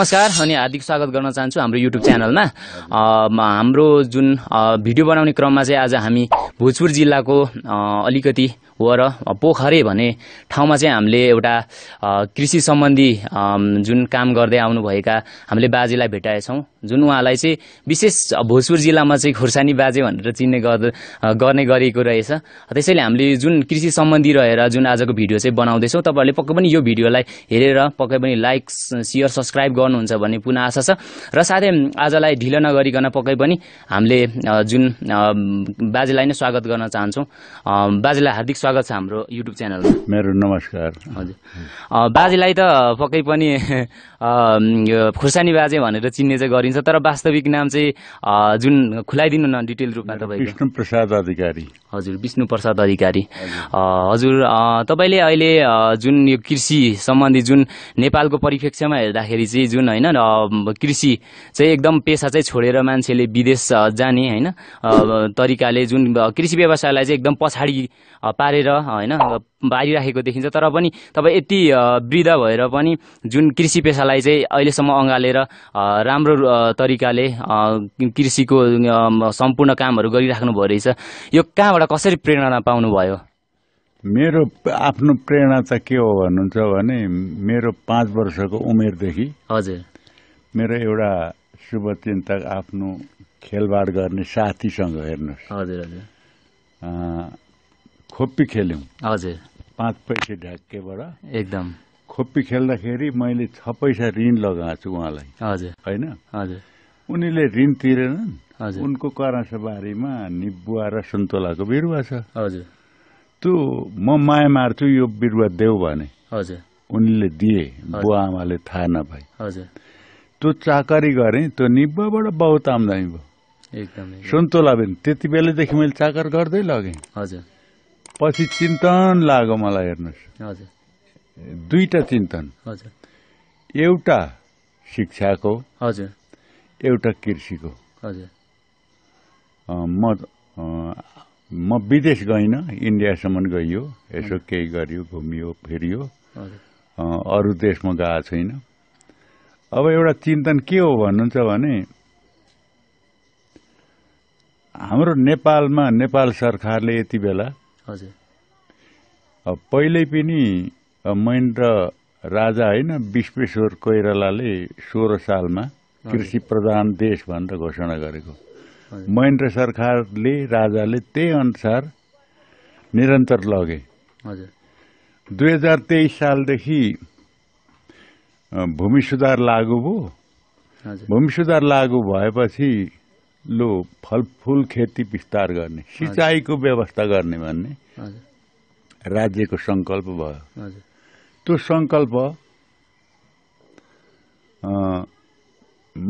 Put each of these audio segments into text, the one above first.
नमस्कार अनि हार्दिक स्वागत गर्न चाहन्छु हाम्रो युट्युब च्यानलमा हाम्रो जुन भिडियो बनाउने क्रममा चाहिँ आज हामी भोजपुर जिल्लाको अलिकति हो र पोखरे भन्ने ठाउँमा चाहिँ हामीले एउटा कृषि सम्बन्धी जुन काम गर्दै आउनुभएका हामीले बाजेलाई भेटाएछौँ जुन उहाँलाई चाहिँ विशेष भोजपुर जिल्लामा चाहिँ खोर्सानी बाजे भनेर चिन्ने गर्द गर्ने गरिएको रहेछ त्यसैले हामीले जुन कृषि सम्बन्धी रहेर जुन आजको भिडियो चाहिँ बनाउँदैछौँ तपाईँहरूले पक्कै पनि यो भिडियोलाई हेरेर पक्कै पनि लाइक सेयर सब्सक्राइब गर्नुहुन्छ भन्ने पुनः आशा छ र साथै आजलाई ढिलो नगरिकन पक्कै पनि हामीले जुन बाजेलाई नै स्वागत गर्न चाहन्छौँ बाजेलाई हार्दिक स्वागत स्वागत छ हाम्रो युट्युब च्यानलमा मेरो नमस्कार हजुर बाजेलाई त पक्कै पनि खुर्सानी बाजे भनेर चिन्ने चाहिँ गरिन्छ तर वास्तविक नाम चाहिँ जुन खुलाइदिनु न डिटेल रूपमा तपाईँ विष्णु प्रसाद अधिकारी हजुर विष्णु प्रसाद अधिकारी हजुर तपाईँले अहिले जुन यो कृषि सम्बन्धी जुन नेपालको परिप्रेक्ष्यमा हेर्दाखेरि चाहिँ जुन होइन कृषि चाहिँ एकदम पेसा चाहिँ छोडेर मान्छेले विदेश जाने होइन तरिकाले जुन कृषि व्यवसायलाई चाहिँ एकदम पछाडि पारेर गरेर होइन राखेको देखिन्छ तर पनि तपाईँ यति वृद्ध भएर पनि जुन कृषि पेसालाई चाहिँ अहिलेसम्म अँगालेर राम्रो तरिकाले कृषिको सम्पूर्ण कामहरू गरिराख्नुभयो रहेछ यो कहाँबाट कसरी प्रेरणा पाउनुभयो मेरो आफ्नो प्रेरणा त के हो भन्नुहुन्छ भने मेरो पाँच वर्षको उमेरदेखि हजुर मेरो एउटा शुभचिन्तक आफ्नो खेलबाड गर्ने साथीसँग हेर्नुहोस् हजुर हजुर खोपी खेल्यौँ हजुर पाँच पैसा ढाकेबाट एकदम खोप्पी खेल्दाखेरि मैले छ पैसा ऋण लगाएको छु उहाँलाई हजुर होइन हजुर उनीले ऋण तिरेनन् उनको करासबारीमा निबुवा र सुन्तोलाको बिरुवा छ हजुर त्यो म माया मार्छु यो बिरुवा देऊ भने हजुर उनीले दिए बुवा आमाले थाहा नपाए हजुर त्यो चाकरी गरे त्यो निबुवाबाट बहुत आम्दानी भयो एकदम सन्तोला पनि त्यति बेलादेखि मैले चाकर गर्दै लगेँ हजुर पछि चिन्तन लाग्यो मलाई हेर्नुहोस् हजुर दुईवटा चिन्तन एउटा शिक्षाको एउटा कृषिको म म विदेश गइनँ इन्डियासम्म गइयो यसो केही गरियो घुमियो फिरियो अरू देशमा गएको छैन अब एउटा चिन्तन के हो भन्नुहुन्छ भने हाम्रो नेपालमा नेपाल सरकारले यति बेला पहिले पनि महेन्द्र राजा होइन विश्वेश्वर कोइरालाले सोह्र सालमा कृषि प्रधान देश भनेर घोषणा गरेको महेन्द्र सरकारले राजाले त्यही अनुसार निरन्तर लगे दुई हजार तेइस सालदेखि भूमि सुधार लागू भयो भूमि सुधार लागू भएपछि लो फलफुल खेती विस्तार गर्ने सिँचाइको व्यवस्था गर्ने भन्ने राज्यको सङ्कल्प भयो त्यो सङ्कल्प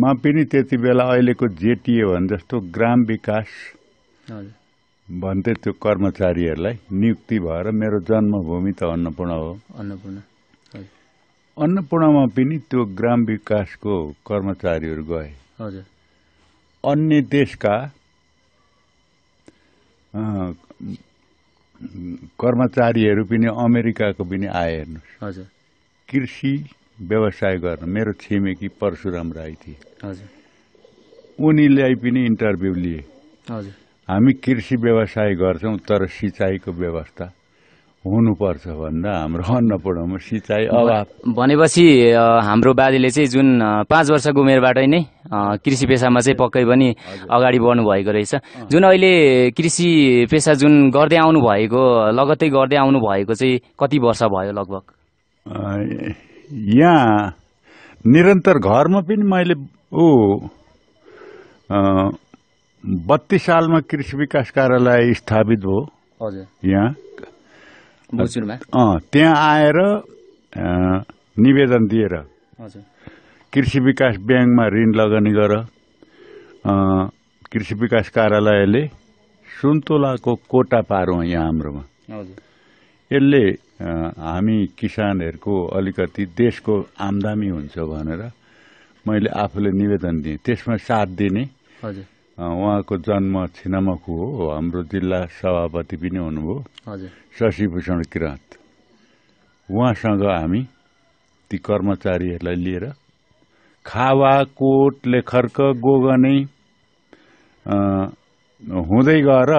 मा पनि त्यति बेला अहिलेको जेटिए भने जस्तो ग्राम विकास भन्थे त्यो कर्मचारीहरूलाई नियुक्ति भएर मेरो जन्मभूमि त अन्नपूर्ण हो अन्नपूर्ण अन्नपूर्णमा पनि त्यो ग्राम विकासको कर्मचारीहरू गए हजुर अन्य देशका कर्मचारीहरू पनि अमेरिकाको पनि आए हेर्नुहोस् हजुर कृषि व्यवसाय गर्न मेरो छिमेकी परशुराम राई थिए हजुर उनीलाई पनि इन्टरभ्यू लिए हजुर हामी कृषि व्यवसाय गर्छौँ तर सिँचाइको व्यवस्था हुनुपर्छ भन्दा हाम्रो अन्नपूर्णमा सिँचाइ अभाव भनेपछि हाम्रो बाजेले चाहिँ जुन पाँच वर्षको उमेरबाटै नै कृषि पेसामा चाहिँ पक्कै पनि अगाडि बढ्नु भएको रहेछ जुन अहिले कृषि पेसा जुन गर्दै आउनु भएको लगत्तै गर्दै आउनु भएको चाहिँ कति वर्ष भयो लगभग यहाँ निरन्तर घरमा पनि मैले ऊ बत्तिस सालमा कृषि विकास कार्यालय स्थापित भयो हजुर यहाँ बोचुरमा त्यहाँ आएर निवेदन दिएर कृषि विकास ब्याङ्कमा ऋण लगानी गर कृषि विकास कार्यालयले सुन्तोलाको कोटा पारौँ यहाँ हाम्रोमा यसले हामी किसानहरूको अलिकति देशको आमदामी हुन्छ भनेर मैले आफूले निवेदन दिएँ त्यसमा साथ दिने उहाँको जन्म छिनामाको हो हाम्रो जिल्ला सभापति पनि हुनुभयो शशिभूषण किराँत उहाँसँग हामी ती कर्मचारीहरूलाई लिएर खावा कोट लेखर्क गोगने हुँदै गएर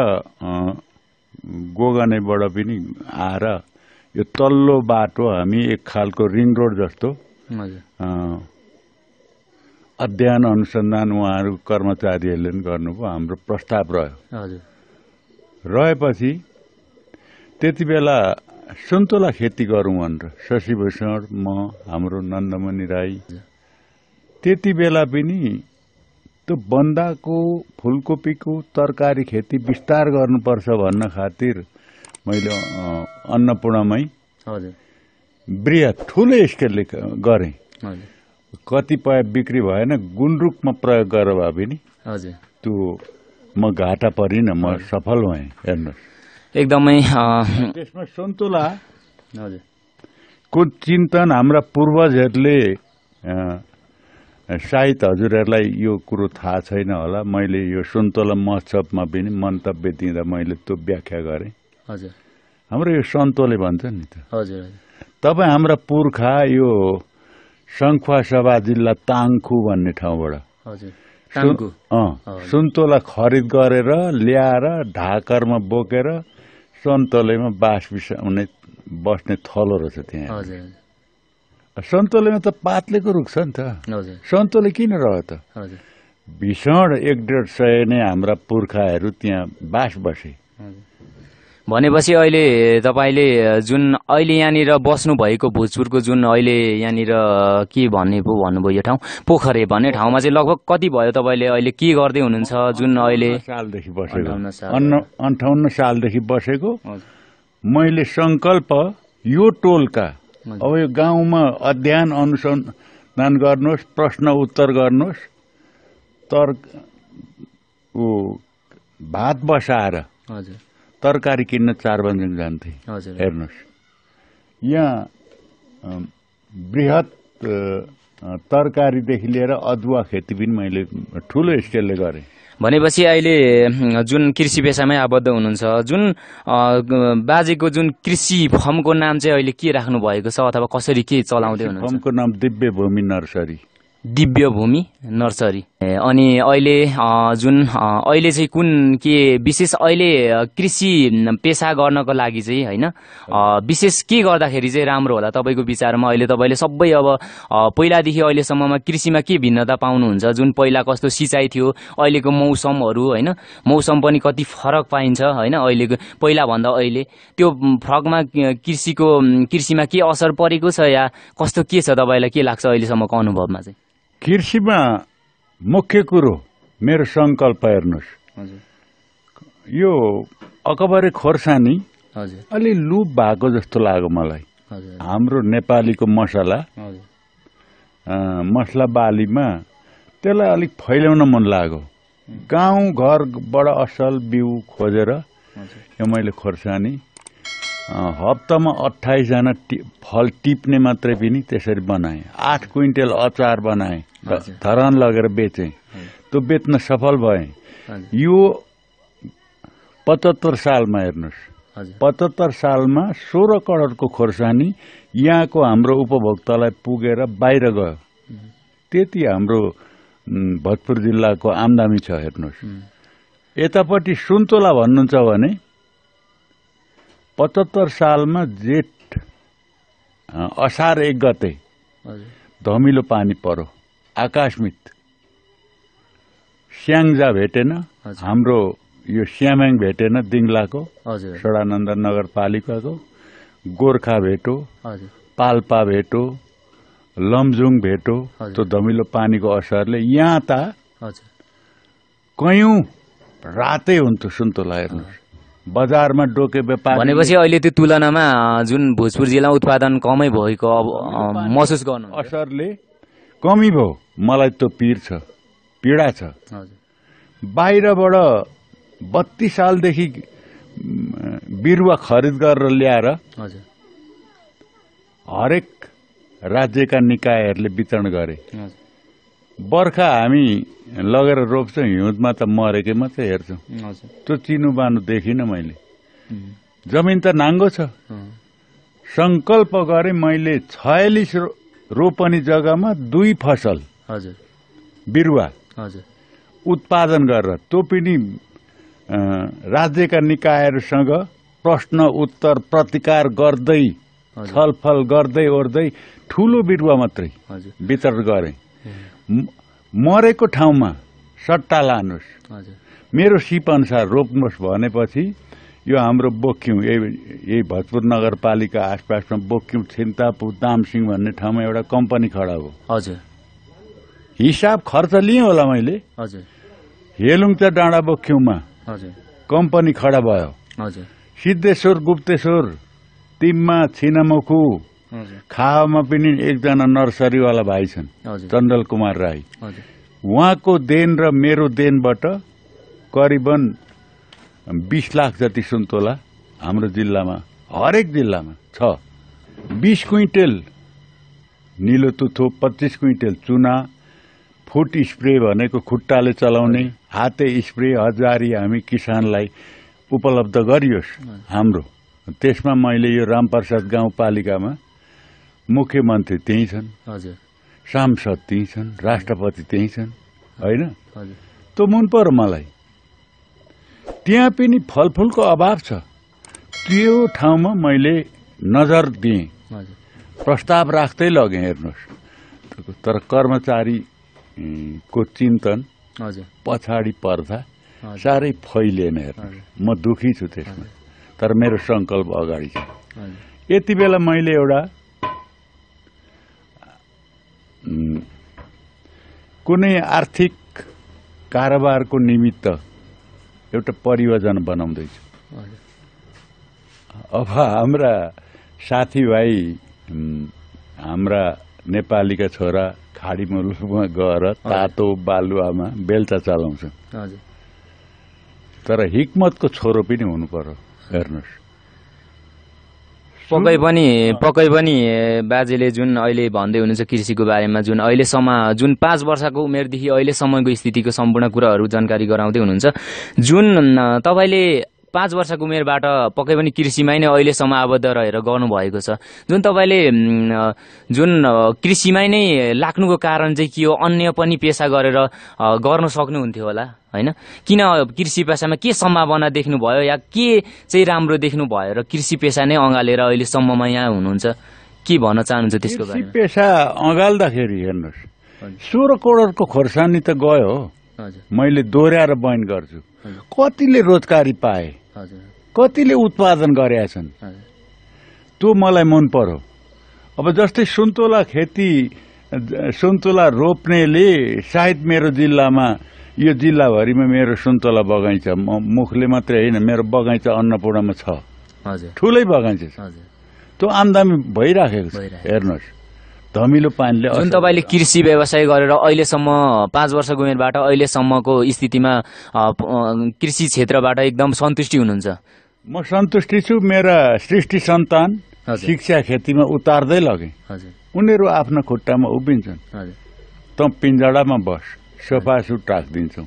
गोगनेबाट पनि आएर यो तल्लो बाटो हामी एक खालको रिङ रोड जस्तो अध्ययन अनुसन्धान उहाँहरू कर्मचारीहरूले पनि गर्नुभयो हाम्रो प्रस्ताव रह्यो हजुर रहेपछि त्यति बेला सुन्तला खेती गरौँ भनेर शशिभूषण म हाम्रो नन्दमणि राई त्यति बेला पनि त्यो बन्दाको फुलकोपीको तरकारी खेती विस्तार गर्नुपर्छ भन्न खातिर मैले अन्नपूर्णमै हजुर वृहत ठुलो स्केलले गरेँ कतिपय बिक्री भएन गुन्द्रुकमा प्रयोग गरेर भए पनि हजुर त्यो म घाटा परिनँ म सफल भएँ हेर्नुहोस् एकदमै त्यसमा सन्तुला हजुर को चिन्तन हाम्रा पूर्वजहरूले सायद हजुरहरूलाई यो कुरो थाहा छैन होला मैले यो सन्तोला महोत्सवमा पनि मन्तव्य दिँदा मैले त्यो व्याख्या गरेँ हजुर हाम्रो यो सन्तोले भन्छ नि त हजुर तपाईँ हाम्रा पुर्खा यो शङ्खुवा सभा जिल्ला ताङखु भन्ने ठाउँबाट सुन्तोला खरिद गरेर ल्याएर ढाकरमा बोकेर सन्तोलेमा बास बिस हुने बस्ने थलो रहेछ त्यहाँ सन्तोलेमा त पातलेको रुख छ नि त सन्तोले किन रह्यो त भीषण एक डेढ सय नै हाम्रा पुर्खाहरू त्यहाँ बास बसे भनेपछि अहिले तपाईँले जुन अहिले यहाँनिर भएको भोजपुरको जुन अहिले यहाँनिर के भन्ने पो भन्नुभयो यो ठाउँ पोखरे भन्ने ठाउँमा चाहिँ लगभग कति भयो तपाईँले अहिले के गर्दै हुनुहुन्छ जुन अहिले सालदेखि बसेको अन्ठाउन्न सालदेखि बसेको मैले सङ्कल्प यो टोलका अब यो गाउँमा अध्ययन अनुसन्धान गर्नुहोस् प्रश्न उत्तर गर्नुहोस् तर ऊ भात बसाएर हजुर तरकारी किन्न चार बजीदेखि जान्थे हेर्नुहोस् यहाँ बृहत तरकारीदेखि लिएर अदुवा खेती पनि मैले ठुलो स्केलले गरेँ भनेपछि अहिले जुन कृषि पेसामै आबद्ध हुनुहुन्छ जुन बाजेको जुन कृषि फर्मको नाम चाहिँ अहिले के राख्नु भएको छ अथवा कसरी के चलाउँदै हुनुहुन्छ फर्मको नाम दिव्य भूमि नर्सरी दिव्य भूमि नर्सरी अनि अहिले जुन अहिले चाहिँ कुन के विशेष अहिले कृषि पेसा गर्नको लागि चाहिँ होइन विशेष के गर्दाखेरि चाहिँ राम्रो होला तपाईँको विचारमा अहिले तपाईँले सबै अब पहिलादेखि अहिलेसम्ममा कृषिमा के भिन्नता पाउनुहुन्छ जुन पहिला कस्तो सिँचाइ थियो अहिलेको मौसमहरू होइन मौसम पनि कति फरक पाइन्छ होइन अहिलेको पहिलाभन्दा अहिले त्यो फरकमा कृषिको कृषिमा के असर परेको छ या कस्तो के छ तपाईँलाई के लाग्छ अहिलेसम्मको अनुभवमा चाहिँ कृषिमा मुख्य कुरो मेरो सङ्कल्प हेर्नुहोस् यो अकबरे खोर्सानी अलि लुप भएको जस्तो लाग्यो मलाई हाम्रो नेपालीको मसला मसला बालीमा त्यसलाई अलिक फैलाउन मन लाग्यो गाउँ घरबाट असल बिउ खोजेर यो मैले खोर्सानी हप्तामा अठाइसजना टि फल टिप्ने मात्रै पनि त्यसरी बनाएँ आठ क्विन्टल अचार बनाएँ धरान लगेर बेचेँ त्यो बेच्न सफल भएँ यो पचहत्तर सालमा हेर्नुहोस् पचहत्तर सालमा सोह्र करोडको खोर्सानी यहाँको हाम्रो उपभोक्तालाई पुगेर बाहिर गयो त्यति हाम्रो भोजपुर जिल्लाको आमदामी छ हेर्नुहोस् यतापट्टि सुन्तोला भन्नुहुन्छ भने पचहत्तर सालमा जेठ असार एक गते धमिलो पानी पर्यो आकाशमित स्याङजा भेटेन हाम्रो यो स्यामाङ भेटेन दिङ्लाको सडानन्द नगरपालिकाको गोर्खा भेटो पाल्पा भेटो लमजुङ भेटो त्यो धमिलो पानीको असरले यहाँ त कयौँ रातै हुन्थ्यो सुन्तोला हेर्नुहोस् बजारमा डोके व्यापार भनेपछि अहिले त्यो तुलनामा जुन भोजपुर जिल्लामा उत्पादन कमै भएको अब महसुस गर्नु असरले कमी भयो मलाई त पिर छ पीडा छ बाहिरबाट बत्तिस सालदेखि बिरुवा खरिद गरेर ल्याएर हरेक राज्यका निकायहरूले वितरण गरे बर्खा हामी लगेर रोप्छौँ हिउँदमा त मरेकै मात्रै हेर्छौँ त्यो चिनो बानो देखिनँ मैले जमिन त नाङ्गो छ संकल्प गरेँ मैले छयालिस रोपनी जग्गामा दुई फसल बिरुवा उत्पादन गरेर त्यो पनि राज्यका निकायहरूसँग प्रश्न उत्तर प्रतिकार गर्दै छलफल गर्दै ओर्दै ठुलो बिरुवा मात्रै वितरण गरे मरेको ठाउँमा सट्टा लानुहोस् मेरो सिप अनुसार रोप्नुहोस् भनेपछि यो हाम्रो बोक्यौँ यही यही भोजपुर नगरपालिका आसपासमा बोक्यौँ छिन्तापु तामसिङ भन्ने ठाउँमा एउटा कम्पनी खडा हो हजुर हिसाब खर्च लिएँ होला मैले हजुर हेलुङचा डाँडा बोक्यौँमा हजुर कम्पनी खडा भयो हजुर सिद्धेश्वर गुप्तेश्वर तिम्मा छिनामुखु खामा पनि एकजना नर्सरीवाला भाइ छन् चन्दल कुमार राई उहाँको देन र मेरो देनबाट करिबन बिस लाख जति सुन्तोला हाम्रो जिल्लामा हरेक जिल्लामा छ बिस क्विन्टल निलो तुथो पच्चिस क्विन्टल चुना फुट स्प्रे भनेको खुट्टाले चलाउने हाते स्प्रे हजारी हामी किसानलाई उपलब्ध गरियोस् हाम्रो त्यसमा मैले यो रामप्रसाद गाउँपालिकामा मुख्यमन्त्री त्यहीँ छन् सांसद त्यहीँ छन् राष्ट्रपति त्यहीँ छन् होइन त्यो मन पर्यो मलाई त्यहाँ पनि फलफुलको अभाव छ त्यो ठाउँमा मैले नजर दिएँ प्रस्ताव राख्दै लगेँ हेर्नुहोस् तर कर्मचारीको चिन्तन पछाडि पर्दा साह्रै फैलिएन हेर्नुहोस् म दुखी छु त्यसमा तर मेरो सङ्कल्प अगाडि छ यति बेला मैले एउटा कुनै आर्थिक कारोबारको निमित्त एउटा परियोजन बनाउँदैछु अब हाम्रा साथीभाइ हाम्रा नेपालीका छोरा खाडी मुलुकमा गएर तातो बालुवामा बेलचा चलाउँछ तर हिक्मतको छोरो पनि हुनु पर्यो हेर्नुहोस् पक्कै पनि पक्कै पनि बाजेले जुन अहिले भन्दै हुनुहुन्छ कृषिको बारेमा जुन अहिलेसम्म जुन पाँच वर्षको उमेरदेखि अहिलेसम्मको स्थितिको सम्पूर्ण कुराहरू जानकारी गराउँदै हुनुहुन्छ जुन तपाईँले पाँच वर्षको उमेरबाट पक्कै पनि कृषिमै नै अहिलेसम्म आबद्ध रहेर गर्नुभएको छ जुन तपाईँले जुन कृषिमै नै लाग्नुको कारण चाहिँ के हो अन्य पनि पेसा गरेर गर्न सक्नुहुन्थ्यो होला होइन किन कृषि पेसामा के सम्भावना देख्नुभयो या के चाहिँ राम्रो देख्नुभयो र कृषि पेसा नै अँगालेर अहिलेसम्ममा यहाँ हुनुहुन्छ के भन्न चाहनुहुन्छ त्यसको कृषि पेसा अँगाल्दाखेरि हेर्नुहोस् सोह्र करोडको खोर्सानी त गयो मैले दोहोऱ्याएर बयन गर्छु कतिले रोजगारी पाएँ कतिले उत्पादन गरेका छन् त्यो मलाई मन परो अब जस्तै सुन्तोला खेती सुन्तोला रोप्नेले सायद मेरो जिल्लामा यो जिल्लाभरिमा मेरो सुन्तला बगैँचा मुखले मात्रै होइन मेरो बगैँचा अन्नपूर्णमा छ ठुलै बगैँचा छ त्यो आमदामी भइराखेको छ हेर्नुहोस् धमिलो पानीले जुन तपाईँले कृषि व्यवसाय गरेर अहिलेसम्म पाँच वर्षको उमेरबाट अहिलेसम्मको स्थितिमा कृषि क्षेत्रबाट एकदम सन्तुष्टि हुनुहुन्छ म सन्तुष्टि छु मेरा सृष्टि सन्तान शिक्षा खेतीमा उतार्दै लगे उनीहरू आफ्नो खुट्टामा उभिन्छन् त पिन्जडामा बस सोफा सुट राखिदिन्छौँ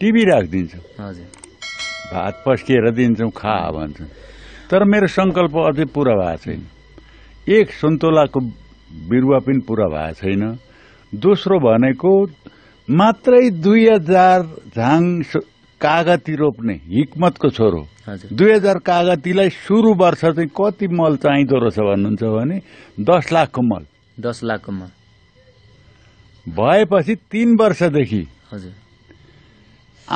टिभी राखिदिन्छौँ भात पस्किएर दिन्छौँ खा भन्छन् तर मेरो संकल्प अझै पुरा भएको छैन एक सन्तोलाको बिरुवा पनि पुरा भएको छैन दोस्रो भनेको मात्रै दुई हजार झाङ कागती रोप्ने हिक्मतको छोरो दुई हजार कागतीलाई सुरु वर्ष चाहिँ कति मल चाहिँदो रहेछ भन्नुहुन्छ भने दस लाखको मल दस लाखको मल भएपछि तिन वर्षदेखि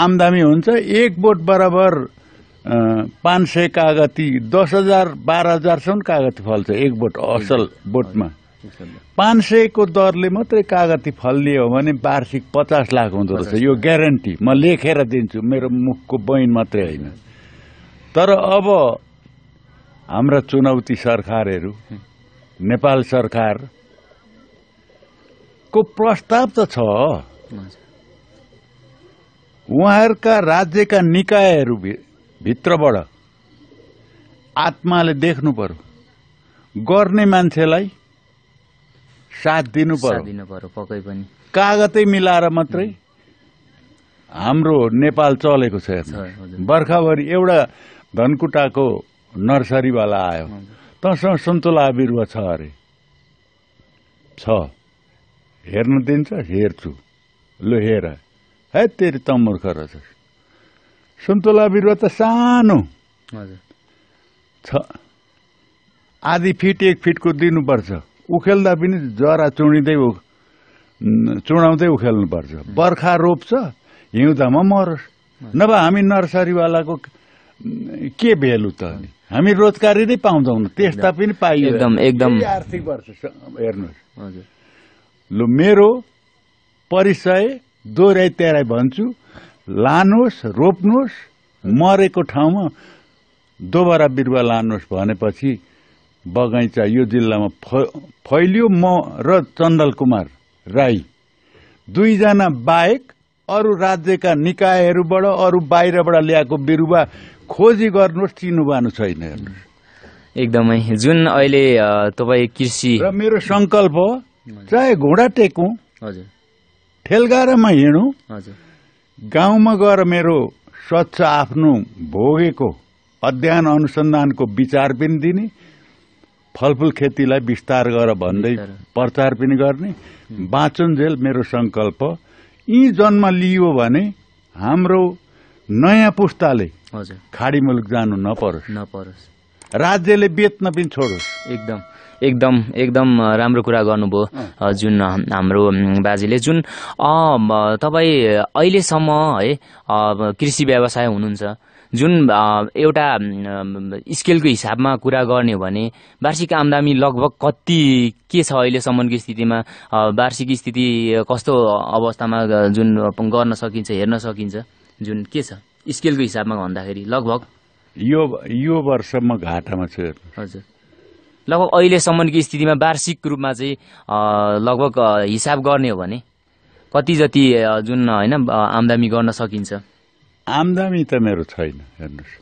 आमदामी हुन्छ एक बोट बराबर पाँच सय कागती दस हजार बाह्र हजारसम्म कागती फल्छ एक बोट असल बोटमा पाँच सयको दरले मात्रै कागती फलियो हो भने वार्षिक पचास लाख हुँदो रहेछ यो ग्यारेन्टी म लेखेर दिन्छु मेरो मुखको बैन मात्रै होइन तर अब हाम्रा चुनौती सरकारहरू नेपाल सरकार को प्रस्ताव त छ उहाँहरूका राज्यका निकायहरू भित्रबाट आत्माले देख्नु पर्यो गर्ने मान्छेलाई साथ दिनु पर्यो पक्कै पनि कागतै मिलाएर मात्रै हाम्रो नेपाल चलेको छ बर्खाभरि एउटा धनकुटाको नर्सरीवाला आयो तसँग सन्तुला बिरुवा छ अरे छ हेर्न दिन्छ हेर्छु लु हेर है तेरि त मूर्ख रहेछ सुन्तला बिरुवा त सानो छ आधी फिट एक फिटको दिनुपर्छ उखेल्दा पनि जरा चुडिँदै चुडाउँदै उखेल्नुपर्छ बर्खा रोप्छ हिउँदामा मरोस् नभए हामी नर्सरीवालाको के भेलु त हामी रोजगारी नै पाउँदैनौँ त्यस्ता पनि पाइयो एकदम एकदम आर्थिक वर्ष हेर्नुहोस् लु मेरो परिचय दोहोऱ्याइ तेह्राइ भन्छु लानुहोस् रोप्नुहोस् मरेको ठाउँमा दोबारा बिरुवा लानुहोस् भनेपछि बगैँचा यो जिल्लामा फैलियो म र चन्दल कुमार राई दुईजना बाहेक अरू राज्यका निकायहरूबाट अरू बाहिरबाट ल्याएको बिरुवा खोजी गर्नुहोस् बानु छैन हेर्नुहोस् एकदमै जुन अहिले तपाईँ कृषि र मेरो सङ्कल्प हो चाहे घोडा टेकौँ हजुर ठेलगाडामा हिँडौँ हजुर गाउँमा गएर मेरो स्वच्छ आफ्नो भोगेको अध्ययन अनुसन्धानको विचार पनि दिने फलफुल खेतीलाई विस्तार गरेर भन्दै प्रचार पनि गर्ने बाँचुन्जेल मेरो संकल्प यी जन्म लियो भने हाम्रो नयाँ पुस्ताले खाडी मुलुक जानु नपरोस् नपरोस् राज्यले बेच्न पनि छोडोस् एकदम एकदम एकदम राम्रो कुरा गर्नुभयो जुन हाम्रो बाजेले जुन तपाईँ अहिलेसम्म है कृषि व्यवसाय हुनुहुन्छ जुन एउटा स्केलको हिसाबमा कुरा गर्ने हो भने वार्षिक आमदामी लगभग कति के छ अहिलेसम्मको स्थितिमा वार्षिक स्थिति कस्तो अवस्थामा जुन गर्न सकिन्छ हेर्न सकिन्छ जुन के छ स्केलको हिसाबमा भन्दाखेरि लगभग यो यो वर्ष म घाटामा छु हजुर लगभग अहिलेसम्मको स्थितिमा वार्षिक रूपमा चाहिँ लगभग हिसाब गर्ने हो भने कति जति जुन होइन आम्दामी गर्न सकिन्छ आम्दामी त मेरो छैन हेर्नुहोस्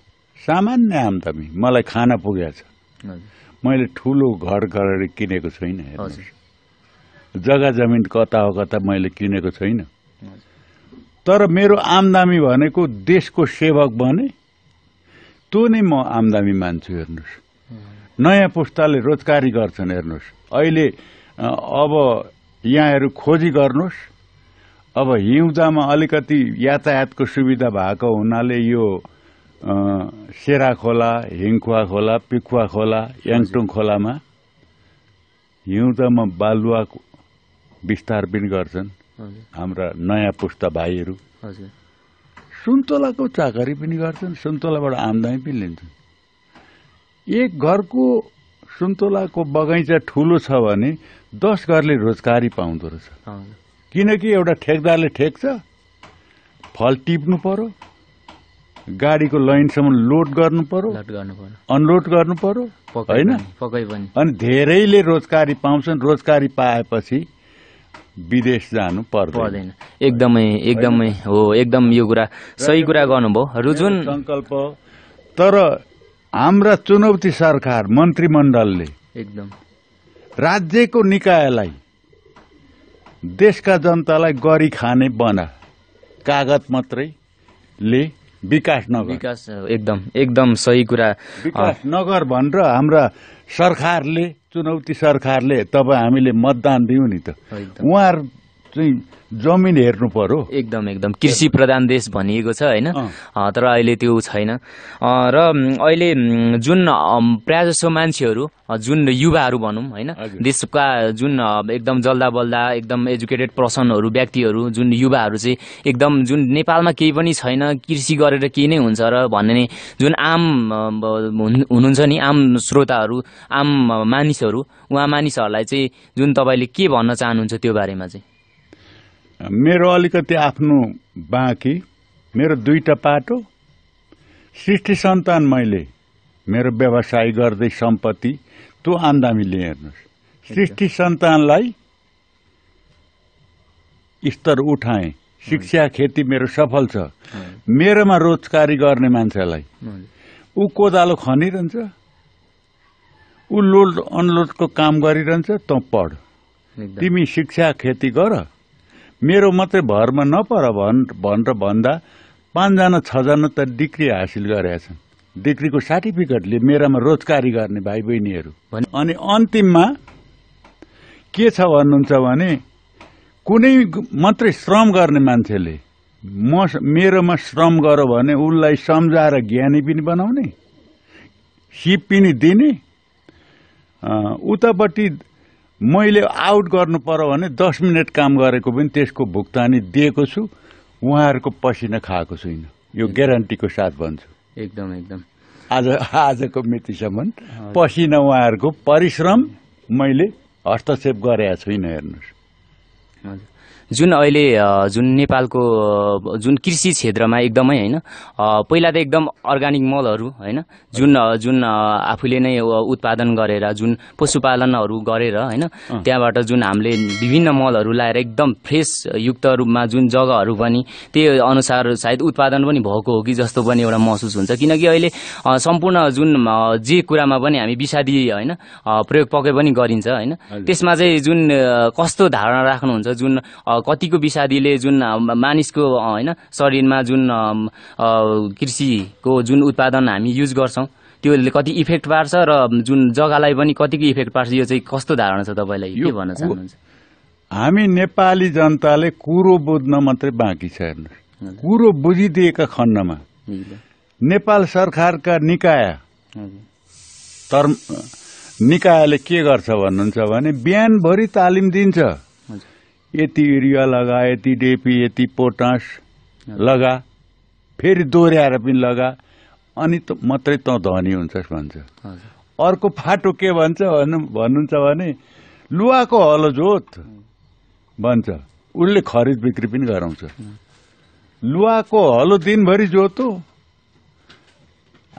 सामान्य आम्दामी मलाई खाना पुगेको छ मैले ठुलो घर गरेर किनेको छुइनँ जग्गा जमिन कता हो कता मैले किनेको छैन तर मेरो आम्दामी भनेको देशको सेवक भने त्यो नै म आम्दामी मान्छु हेर्नुहोस् नयाँ पुस्ताले रोजगारी गर्छन् हेर्नुहोस् अहिले अब यहाँहरू खोजी गर्नुहोस् अब हिउँदामा अलिकति यातायातको सुविधा भएको हुनाले यो सेरा खोला हिङखुवा खोला पिखुवा खोला याङटुङ खोलामा हिउँदामा बालुवा विस्तार पनि गर्छन् हाम्रा नयाँ पुस्ता भाइहरू सुन्तलाको चाकरी पनि गर्छन् सुन्तलाबाट आम्दानी पनि लिन्छन् एक घरको सुन्तलाको बगैँचा ठुलो छ भने दस घरले रोजगारी पाउँदो रहेछ किनकि एउटा ठेकदारले ठेक्छ फल टिप्नु पर्यो गाडीको लाइनसम्म लोड गर्नु पर्यो अनलोड गर्नु पर्यो होइन अनि धेरैले रोजगारी पाउँछन् रोजगारी पाएपछि विदेश जानु पर्दैन एकदमै एकदमै हो एकदम यो कुरा सही कुरा गर्नुभयो र संकल्प सङ्कल्प तर हाम्रा चुनौती सरकार मन्त्रीमण्डलले एकदम राज्यको निकायलाई देशका जनतालाई गरी खाने बना कागज ले विकास नगर विकास एकदम एकदम सही कुरा विकास नगर भनेर हाम्रा सरकारले चुनौती सरकारले तब हामीले मतदान दियौँ नि त उहाँहरू चाहिँ जमिन हेर्नु पर्यो एकदम एकदम कृषि प्रधान देश भनिएको छ होइन तर अहिले त्यो छैन र अहिले जुन प्रायः जसो मान्छेहरू जुन युवाहरू भनौँ होइन देशका जुन एकदम जल्दा बल्दा एकदम एजुकेटेड पर्सनहरू व्यक्तिहरू जुन युवाहरू चाहिँ एकदम जुन नेपालमा केही पनि छैन कृषि गरेर केही नै हुन्छ र भन्ने जुन आम हुनुहुन्छ नि आम श्रोताहरू आम मानिसहरू उहाँ मानिसहरूलाई चाहिँ जुन तपाईँले के भन्न चाहनुहुन्छ त्यो बारेमा चाहिँ मेरो अलिकति आफ्नो बाँकी मेरो दुईवटा पाटो सृष्टि सन्तान मैले मेरो व्यवसाय गर्दै सम्पत्ति त्यो आन्दामीले हेर्नुहोस् सृष्टि सन्तानलाई स्तर उठाएँ शिक्षा खेती मेरो सफल छ मेरोमा रोजगारी गर्ने मान्छेलाई ऊ कोदालो खनिरहन्छ ऊ लोड अनलोडको काम गरिरहन्छ तँ पढ तिमी शिक्षा खेती गर मेरो मात्रै भरमा नपर भन् भनेर भन्दा पाँचजना छजना त डिग्री हासिल गरेका छन् डिग्रीको सर्टिफिकेटले मेरामा रोजगारी गर्ने भाइ बहिनीहरू अनि अन्तिममा के छ भन्नुहुन्छ भने कुनै मात्रै श्रम गर्ने मान्छेले म मेरोमा श्रम गर भने उसलाई सम्झाएर ज्ञानी पनि बनाउने सिप पनि दिने उतापट्टि मैले आउट गर्नु पर्यो भने दस मिनट काम गरेको पनि त्यसको भुक्तानी दिएको छु उहाँहरूको पसिना खाएको छुइनँ यो ग्यारेन्टीको साथ भन्छु एकदम एकदम आज आजको मितिसम्म पसिना उहाँहरूको परिश्रम मैले हस्तक्षेप गरेका छुइनँ हेर्नुहोस् हजुर जुन अहिले जुन नेपालको जुन कृषि क्षेत्रमा एकदमै होइन पहिला त एकदम अर्ग्यानिक मलहरू होइन जुन जुन आफूले नै उत्पादन गरेर जुन पशुपालनहरू गरेर होइन त्यहाँबाट जुन हामीले विभिन्न मलहरू लाएर एकदम फ्रेस युक्त रूपमा जुन जग्गाहरू पनि त्यही अनुसार सायद उत्पादन पनि भएको हो कि जस्तो पनि एउटा महसुस हुन्छ किनकि अहिले सम्पूर्ण जुन जे कुरामा पनि हामी विषादी होइन प्रयोग पक्कै पनि गरिन्छ होइन त्यसमा चाहिँ जुन कस्तो धारणा राख्नुहुन्छ जुन कतिको विषादीले जुन मानिसको होइन शरीरमा जुन कृषिको जुन उत्पादन हामी युज गर्छौँ त्यो कति इफेक्ट पार्छ र जुन जग्गालाई पनि कतिको इफेक्ट पार्छ यो चाहिँ कस्तो धारणा छ तपाईँलाई के भन्न चाहनुहुन्छ हामी नेपाली जनताले कुरो बुझ्न मात्रै बाँकी छ हेर्नु कुरो बुझिदिएका खण्डमा नेपाल सरकारका निकाय तर निकायले के गर्छ भन्नुहुन्छ भने बिहानभरि तालिम दिन्छ यति युरिया लगा यति डेपी यति पोटास लगा फेरि दोहोऱ्याएर पनि लगा अनि त मात्रै त धनी हुन्छस् भन्छ अर्को फाटो के भन्छ भन्नुहुन्छ भने लुवाको हलो जोत भन्छ उसले खरिद बिक्री पनि गराउँछ लुवाको हलो दिनभरि जोतो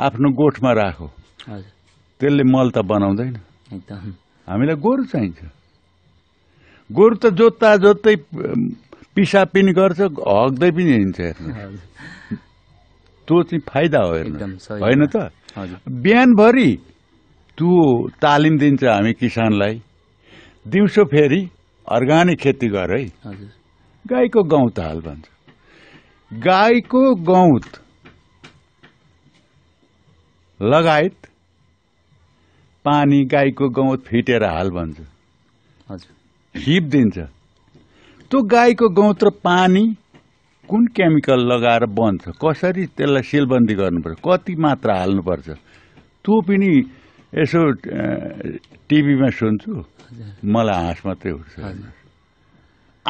आफ्नो गोठमा राखो त्यसले मल त बनाउँदैन हामीलाई गोरु चाहिन्छ गोरु त जोत्ता जोत्तै पिसाब पनि गर्छ हग्दै पनि हिँड्छ त्यो चाहिँ फाइदा हो होइन त बिहानभरि त्यो तालिम दिन्छ हामी किसानलाई दिउँसो फेरि अर्ग्यानिक खेती गर है गाईको गौत हाल भन्छ गाईको गौत लगायत पानी गाईको गौत फिटेर हाल भन्छ हजुर हिप दिन्छ त्यो गाईको गौत्र पानी कुन केमिकल लगाएर बन्छ कसरी त्यसलाई सिलबन्दी गर्नुपर्छ कति मात्रा हाल्नुपर्छ त्यो पनि यसो टिभीमा सुन्छु मलाई हाँस मात्रै उठ्छ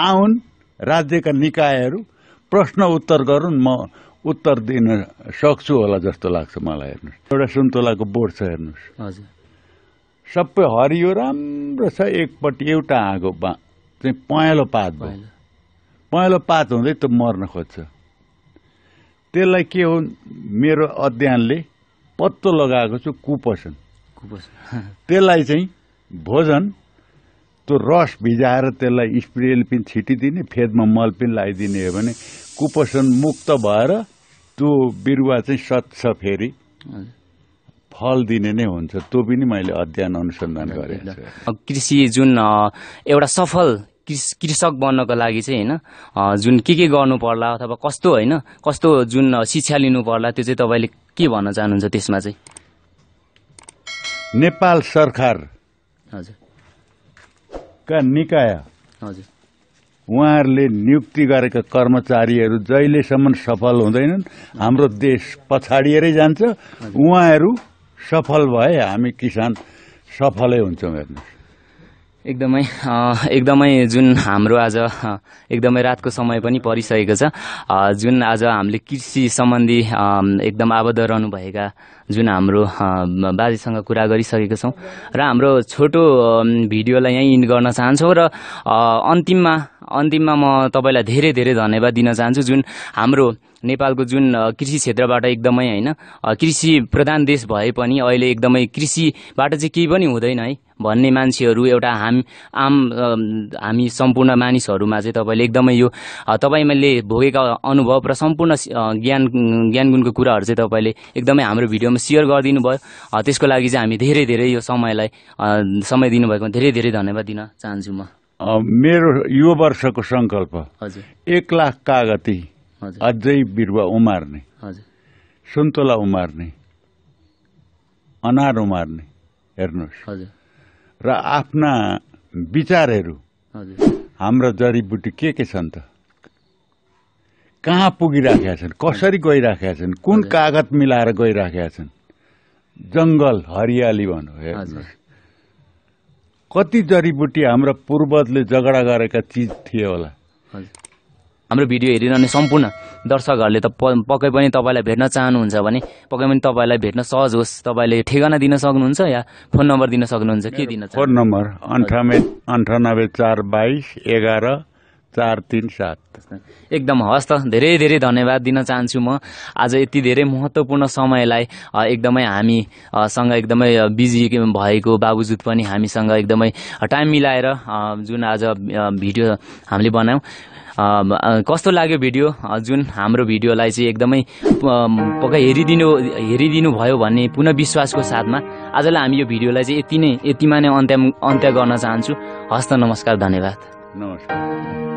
आउन् राज्यका निकायहरू प्रश्न उत्तर गरून् म उत्तर दिन सक्छु होला जस्तो लाग्छ मलाई हेर्नुहोस् एउटा सुन्तलाको बोर्ड छ हेर्नुहोस् हजुर सबै हरियो राम्रो छ एकपट्टि एउटा आगो बा चाहिँ पहेँलो पात भयो पहेँलो पात हुँदै त्यो मर्न खोज्छ त्यसलाई के हो मेरो अध्ययनले पत्तो लगाएको छु कुपोषण कुपोषण त्यसलाई चाहिँ भोजन त्यो रस भिजाएर त्यसलाई स्प्रेल पनि छिटिदिने फेदमा मल पनि लगाइदिने हो भने कुपोषण मुक्त भएर त्यो बिरुवा चाहिँ सत्छ फेरि फल दिने नै हुन्छ त्यो पनि मैले अध्ययन अनुसन्धान गरेँ कृषि जुन एउटा सफल कृषक बन्नको लागि चाहिँ होइन जुन के के गर्नु पर्ला अथवा कस्तो होइन कस्तो जुन शिक्षा लिनु पर्ला त्यो चाहिँ तपाईँले के भन्न चाहनुहुन्छ त्यसमा चाहिँ नेपाल सरकार हजुर का निकाय हजुर उहाँहरूले नियुक्ति गरेका कर्मचारीहरू जहिलेसम्म सफल हुँदैनन् हाम्रो देश पछाडिएरै जान्छ उहाँहरू सफल भए हामी किसान सफलै हुन्छौँ हेर्नुहोस् एकदमै एकदमै जुन हाम्रो आज एकदमै रातको समय पनि परिसकेको छ जुन आज हामीले कृषि सम्बन्धी एकदम आबद्ध रहनुभएका जुन हाम्रो बाजेसँग कुरा गरिसकेका छौँ र हाम्रो छोटो भिडियोलाई यहीँ इन्ड गर्न चाहन्छौँ र अन्तिममा अन्तिममा म तपाईँलाई धेरै धेरै धन्यवाद दिन चाहन्छु जुन हाम्रो नेपालको जुन कृषि क्षेत्रबाट एकदमै होइन कृषि प्रधान देश भए पनि अहिले एकदमै कृषिबाट चाहिँ केही पनि हुँदैन है भन्ने मान्छेहरू एउटा हाम आम हामी सम्पूर्ण मानिसहरूमा चाहिँ तपाईँले एकदमै यो तपाईँले भोगेका अनुभव र सम्पूर्ण ज्ञान ज्ञान गुणको कुराहरू चाहिँ तपाईँले एकदमै हाम्रो भिडियोमा सेयर गरिदिनु भयो त्यसको लागि चाहिँ हामी धेरै धेरै यो समयलाई समय दिनुभएकोमा धेरै धेरै धन्यवाद दिन चाहन्छु म मेरो यो वर्षको सङ्कल्प हजुर एक लाख कागती अझै बिरुवा उमार्ने सुन्तला उमार्ने अनार उमार्ने हेर्नुहोस् र आफ्ना विचारहरू हाम्रो जडीबुटी के के छन् त कहाँ पुगिराखेका छन् कसरी गइराखेका छन् कुन कागत मिलाएर गइराखेका छन् जङ्गल हरियाली भन्नु हेर्नुहोस् कति जडीबुटी हाम्रो पूर्वजले झगडा गरेका चिज थिए होला हाम्रो भिडियो हेरिरहने सम्पूर्ण दर्शकहरूले त पक्कै पनि तपाईँलाई भेट्न चाहनुहुन्छ भने पक्कै पनि तपाईँलाई भेट्न सहज होस् तपाईँले ठेगाना दिन सक्नुहुन्छ या फोन नम्बर दिन सक्नुहुन्छ के दिन फोन नम्बर अन्ठानब्बे अन्ठानब्बे चार बाइस एघार चार तिन सात एकदम हस् त धेरै धेरै धन्यवाद दिन चाहन्छु म आज यति धेरै महत्त्वपूर्ण समयलाई एकदमै हामीसँग एकदमै बिजी भएको बावजुद पनि हामीसँग एकदमै टाइम मिलाएर जुन आज भिडियो हामीले बनायौँ कस्तो लाग्यो भिडियो जुन हाम्रो भिडियोलाई चाहिँ एकदमै पक्कै हेरिदिनु हेरिदिनु भयो भन्ने पुनः विश्वासको साथमा आजलाई हामी यो भिडियोलाई चाहिँ यति नै यतिमा नै अन्त्य अन्त्य गर्न चाहन्छु हस्त नमस्कार धन्यवाद नमस्कार